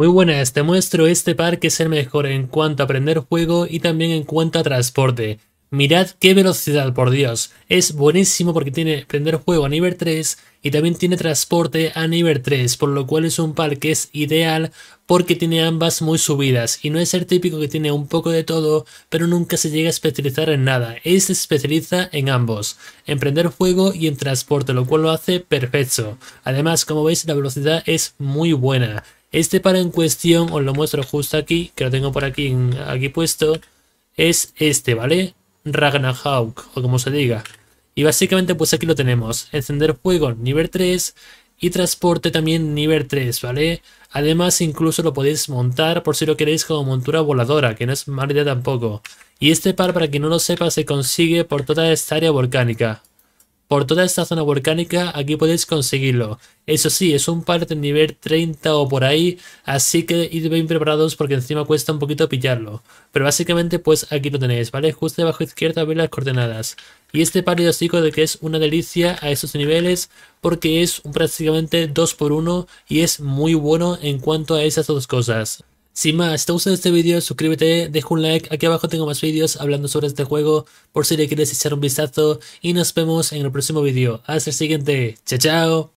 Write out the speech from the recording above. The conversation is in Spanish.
Muy buenas, te muestro este par que es el mejor en cuanto a aprender juego y también en cuanto a transporte. Mirad qué velocidad, por Dios. Es buenísimo porque tiene prender juego a nivel 3 y también tiene transporte a nivel 3, por lo cual es un par que es ideal porque tiene ambas muy subidas y no es el típico que tiene un poco de todo, pero nunca se llega a especializar en nada. Es se especializa en ambos, en prender juego y en transporte, lo cual lo hace perfecto. Además, como veis, la velocidad es muy buena. Este par en cuestión, os lo muestro justo aquí, que lo tengo por aquí, aquí puesto, es este, ¿vale? Ragnarok, o como se diga. Y básicamente pues aquí lo tenemos, encender fuego nivel 3 y transporte también nivel 3, ¿vale? Además incluso lo podéis montar por si lo queréis como montura voladora, que no es mala idea tampoco. Y este par, para quien no lo sepa, se consigue por toda esta área volcánica, por toda esta zona volcánica, aquí podéis conseguirlo. Eso sí, es un par de nivel 30 o por ahí, así que id bien preparados porque encima cuesta un poquito pillarlo. Pero básicamente pues aquí lo tenéis, ¿vale? Justo debajo izquierda veis las coordenadas. Y este par os digo de que es una delicia a esos niveles porque es un prácticamente 2x1 y es muy bueno en cuanto a esas dos cosas. Sin más, si te gustó este video, suscríbete, deja un like, aquí abajo tengo más videos hablando sobre este juego, por si le quieres echar un vistazo, y nos vemos en el próximo video. Hasta el siguiente, chao chao.